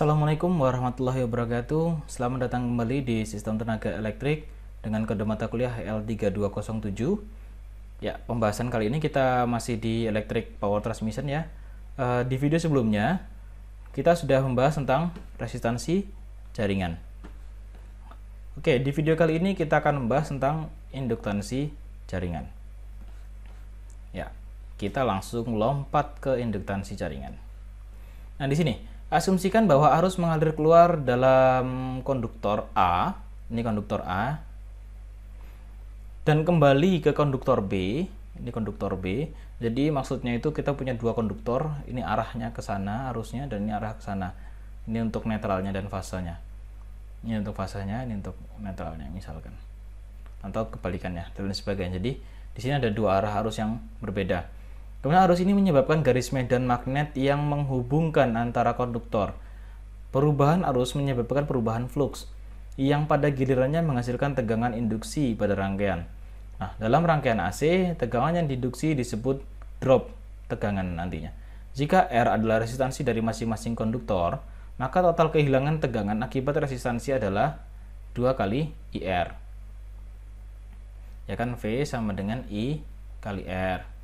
Assalamualaikum warahmatullahi wabarakatuh. Selamat datang kembali di Sistem Tenaga Elektrik dengan kode mata kuliah L3207. Ya, pembahasan kali ini kita masih di Electric Power Transmission ya. Eh, di video sebelumnya kita sudah membahas tentang resistansi jaringan. Oke, di video kali ini kita akan membahas tentang induktansi jaringan. Ya, kita langsung lompat ke induktansi jaringan. Nah, di sini Asumsikan bahwa arus mengalir keluar dalam konduktor A, ini konduktor A, dan kembali ke konduktor B, ini konduktor B. Jadi maksudnya itu kita punya dua konduktor, ini arahnya ke sana arusnya dan ini arah ke sana. Ini untuk netralnya dan fasenya. Ini untuk fasenya, ini untuk netralnya misalkan. Atau kebalikannya dan sebagainya. Jadi di sini ada dua arah arus yang berbeda Kemudian arus ini menyebabkan garis medan magnet yang menghubungkan antara konduktor. Perubahan arus menyebabkan perubahan flux yang pada gilirannya menghasilkan tegangan induksi pada rangkaian. Nah, dalam rangkaian AC, tegangan yang diinduksi disebut drop tegangan nantinya. Jika R adalah resistansi dari masing-masing konduktor, maka total kehilangan tegangan akibat resistansi adalah 2 kali IR. Ya kan V sama dengan I kali R.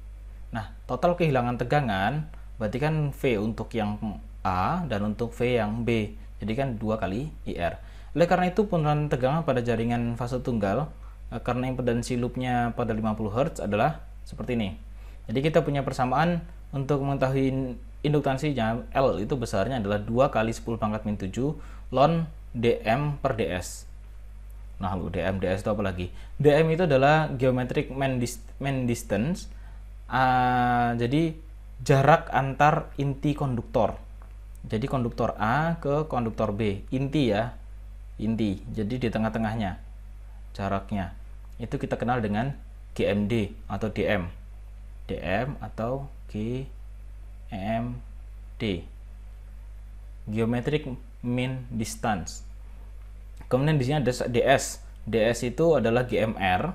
Nah, total kehilangan tegangan berarti kan V untuk yang A dan untuk V yang B. Jadi kan 2 kali IR. Oleh karena itu penurunan tegangan pada jaringan fase tunggal eh, karena impedansi loopnya pada 50 Hz adalah seperti ini. Jadi kita punya persamaan untuk mengetahui induktansinya L itu besarnya adalah 2 kali 10 pangkat min 7 ln dm per ds. Nah, dm ds itu apa lagi? dm itu adalah geometric main, dis main distance uh, jadi jarak antar inti konduktor jadi konduktor A ke konduktor B inti ya inti jadi di tengah-tengahnya jaraknya itu kita kenal dengan GMD atau DM DM atau GMD geometric mean distance kemudian di sini ada DS DS itu adalah GMR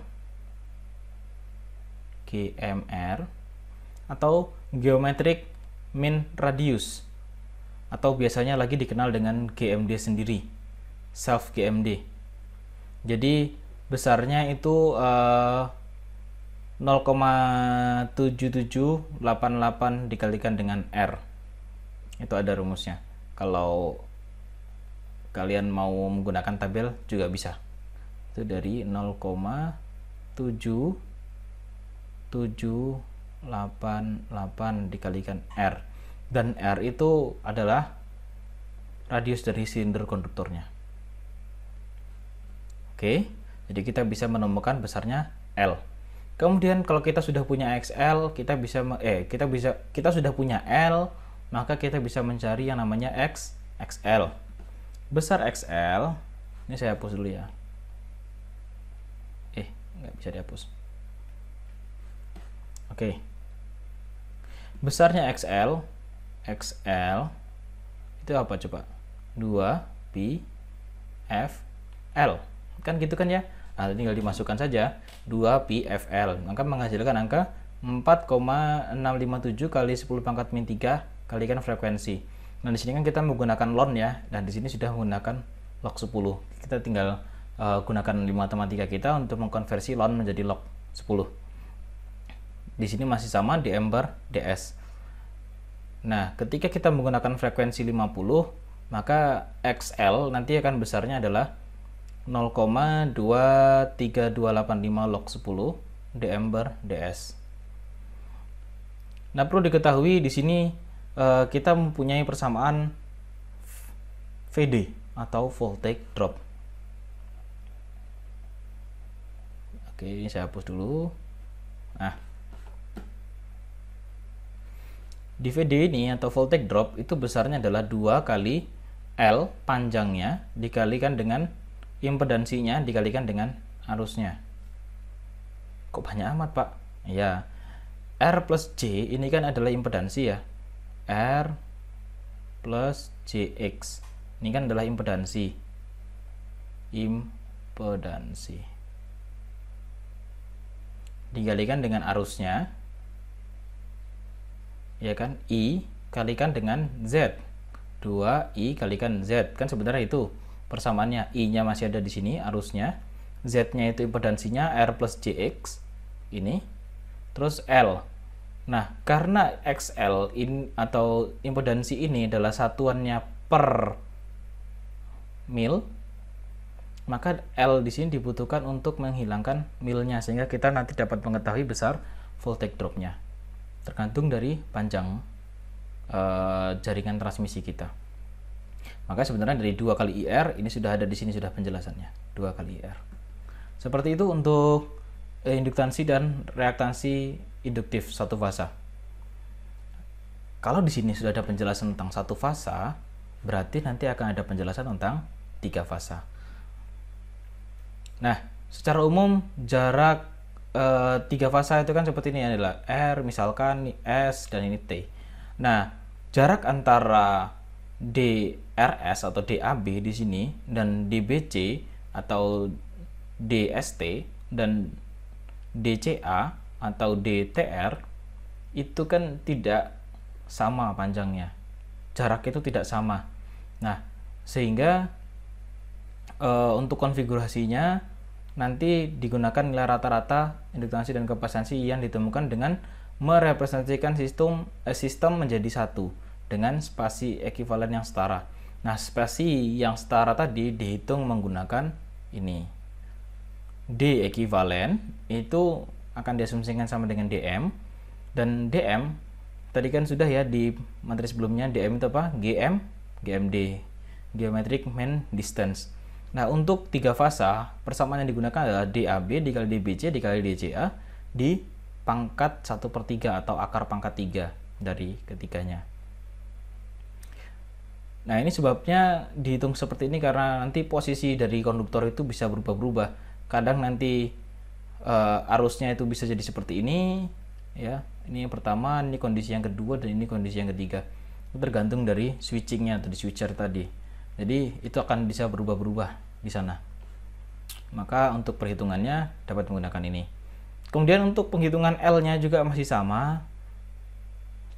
GMR atau Geometric Mean Radius atau biasanya lagi dikenal dengan GMD sendiri, self GMD. Jadi besarnya itu eh, uh, 0,7788 dikalikan dengan R. Itu ada rumusnya. Kalau kalian mau menggunakan tabel juga bisa. Itu dari 0,7 788 dikalikan R dan R itu adalah radius dari silinder konduktornya oke jadi kita bisa menemukan besarnya L kemudian kalau kita sudah punya XL kita bisa eh kita bisa kita sudah punya L maka kita bisa mencari yang namanya X XL besar XL ini saya hapus dulu ya eh nggak bisa dihapus Oke. Okay. Besarnya XL, XL itu apa coba? 2 pi f L. Kan gitu kan ya? Nah, tinggal dimasukkan saja 2 pi f L. Maka menghasilkan angka 4,657 kali 10 pangkat min 3 kalikan frekuensi. Nah, di sini kan kita menggunakan ln ya, dan di sini sudah menggunakan log 10. Kita tinggal uh, gunakan 5 matematika kita untuk mengkonversi ln menjadi log 10 di sini masih sama di Ember DS. Nah, ketika kita menggunakan frekuensi 50, maka XL nanti akan besarnya adalah 0,23285 log 10 di Ember DS. Nah, perlu diketahui di sini eh, kita mempunyai persamaan VD atau voltage drop. Oke, ini saya hapus dulu. Nah, di VD ini atau voltage drop itu besarnya adalah dua kali L panjangnya dikalikan dengan impedansinya dikalikan dengan arusnya. Kok banyak amat, Pak? Ya. R plus J ini kan adalah impedansi ya. R plus JX. Ini kan adalah impedansi. Impedansi. Dikalikan dengan arusnya ya kan i kalikan dengan z 2i kalikan z kan sebenarnya itu persamaannya i nya masih ada di sini arusnya z nya itu impedansinya r plus jx ini terus l nah karena xl in atau impedansi ini adalah satuannya per mil maka L di sini dibutuhkan untuk menghilangkan milnya sehingga kita nanti dapat mengetahui besar voltage dropnya tergantung dari panjang uh, jaringan transmisi kita. Maka sebenarnya dari dua kali IR ini sudah ada di sini sudah penjelasannya dua kali IR. Seperti itu untuk eh, induktansi dan reaktansi induktif satu fasa. Kalau di sini sudah ada penjelasan tentang satu fasa, berarti nanti akan ada penjelasan tentang tiga fasa. Nah, secara umum jarak Eh, tiga fase itu kan seperti ini adalah R misalkan S dan ini T. Nah, jarak antara DRS atau DAB di sini dan DBC atau DST dan DCA atau DTR itu kan tidak sama panjangnya. Jarak itu tidak sama. Nah, sehingga eh, untuk konfigurasinya nanti digunakan nilai rata-rata induktansi dan kapasitansi yang ditemukan dengan merepresentasikan sistem eh, sistem menjadi satu dengan spasi ekivalen yang setara. Nah, spasi yang setara tadi dihitung menggunakan ini. D ekivalen itu akan diasumsikan sama dengan DM dan DM tadi kan sudah ya di materi sebelumnya DM itu apa? GM, GMD, geometric mean distance Nah, untuk tiga fasa, persamaan yang digunakan adalah DAB dikali DBC dikali DCA di pangkat 1 per 3 atau akar pangkat 3 dari ketiganya. Nah, ini sebabnya dihitung seperti ini karena nanti posisi dari konduktor itu bisa berubah-berubah. Kadang nanti e, arusnya itu bisa jadi seperti ini, ya. Ini yang pertama, ini kondisi yang kedua, dan ini kondisi yang ketiga. Itu tergantung dari switchingnya atau di switcher tadi. Jadi itu akan bisa berubah-berubah di sana. Maka untuk perhitungannya dapat menggunakan ini. Kemudian untuk penghitungan L-nya juga masih sama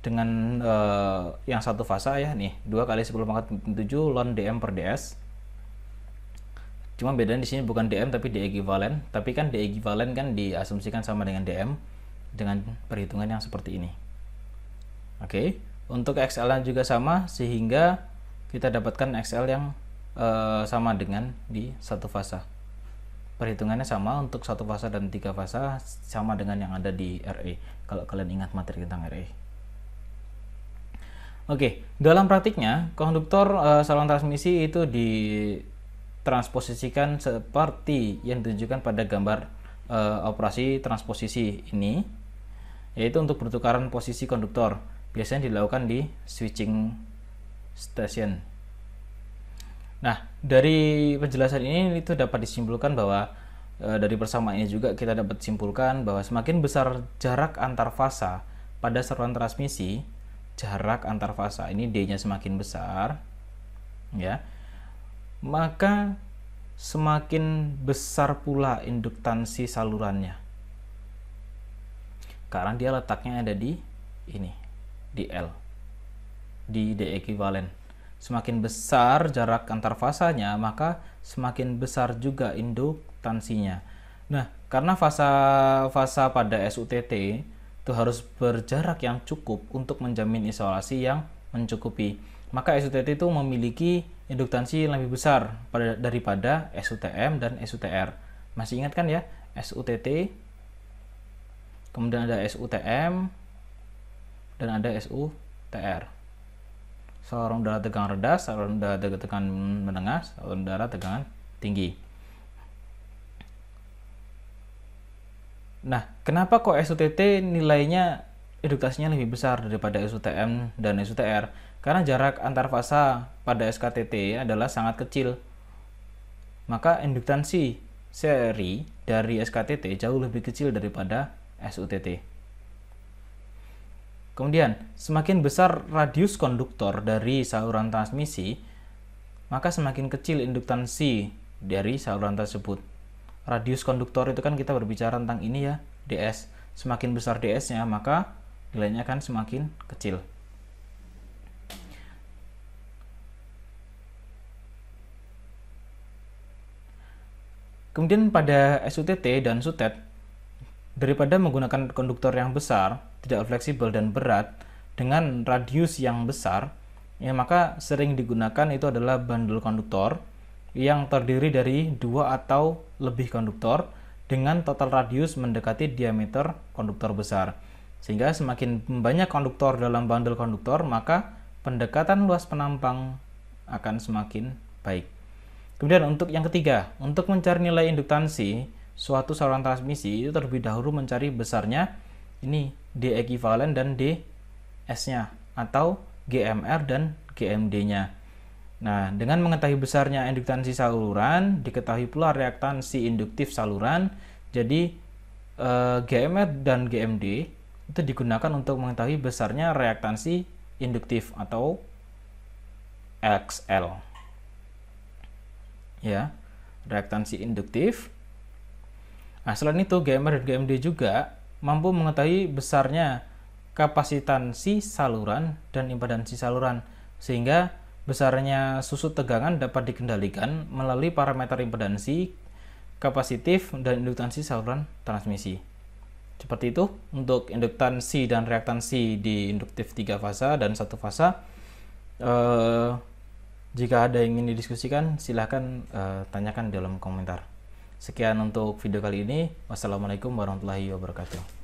dengan uh, yang satu fasa ya nih dua kali 10 pangkat 7 ln dm per ds cuma bedanya di sini bukan dm tapi d equivalent tapi kan d equivalent kan diasumsikan sama dengan dm dengan perhitungan yang seperti ini oke okay. untuk xl nya juga sama sehingga kita dapatkan XL yang e, sama dengan di satu fasa. Perhitungannya sama untuk satu fasa dan tiga fasa sama dengan yang ada di RE. Kalau kalian ingat materi tentang RE. Oke, dalam praktiknya konduktor e, saluran transmisi itu ditransposisikan seperti yang ditunjukkan pada gambar e, operasi transposisi ini, yaitu untuk pertukaran posisi konduktor. Biasanya dilakukan di switching station. Nah, dari penjelasan ini itu dapat disimpulkan bahwa e, dari persamaan ini juga kita dapat simpulkan bahwa semakin besar jarak antar fasa pada seruan transmisi, jarak antar fasa ini D-nya semakin besar, ya. Maka semakin besar pula induktansi salurannya. Karena dia letaknya ada di ini, di L di D ekuivalen. Semakin besar jarak antar fasanya, maka semakin besar juga induktansinya. Nah, karena fasa-fasa pada SUTT itu harus berjarak yang cukup untuk menjamin isolasi yang mencukupi. Maka SUTT itu memiliki induktansi yang lebih besar pada, daripada SUTM dan SUTR. Masih ingat kan ya? SUTT, kemudian ada SUTM, dan ada SUTR seorang udara tegangan rendah, seorang udara tegangan menengah, seorang udara tegangan tinggi. Nah, kenapa kok SUTT nilainya edukasinya lebih besar daripada SUTM dan SUTR? Karena jarak antar fasa pada SKTT adalah sangat kecil. Maka induktansi seri dari SKTT jauh lebih kecil daripada SUTT. Kemudian, semakin besar radius konduktor dari saluran transmisi, maka semakin kecil induktansi dari saluran tersebut. Radius konduktor itu kan kita berbicara tentang ini ya, DS. Semakin besar DS-nya, maka nilainya akan semakin kecil. Kemudian pada SUTT dan SUTET, e daripada menggunakan konduktor yang besar, tidak fleksibel dan berat dengan radius yang besar, ya maka sering digunakan itu adalah bandul konduktor yang terdiri dari dua atau lebih konduktor dengan total radius mendekati diameter konduktor besar. Sehingga semakin banyak konduktor dalam bandul konduktor, maka pendekatan luas penampang akan semakin baik. Kemudian untuk yang ketiga, untuk mencari nilai induktansi suatu saluran transmisi itu terlebih dahulu mencari besarnya ini D ekivalen dan s nya atau GMR dan GMD-nya. Nah, dengan mengetahui besarnya induktansi saluran, diketahui pula reaktansi induktif saluran. Jadi, eh, GMR dan GMD itu digunakan untuk mengetahui besarnya reaktansi induktif atau XL. Ya, reaktansi induktif. Nah, selain itu, GMR dan GMD juga mampu mengetahui besarnya kapasitansi saluran dan impedansi saluran, sehingga besarnya susut tegangan dapat dikendalikan melalui parameter impedansi, kapasitif, dan induktansi saluran transmisi. Seperti itu untuk induktansi dan reaktansi di induktif tiga fasa dan satu fasa. Eh, jika ada yang ingin didiskusikan, silahkan eh, tanyakan dalam komentar. Sekian untuk video kali ini. Wassalamualaikum warahmatullahi wabarakatuh.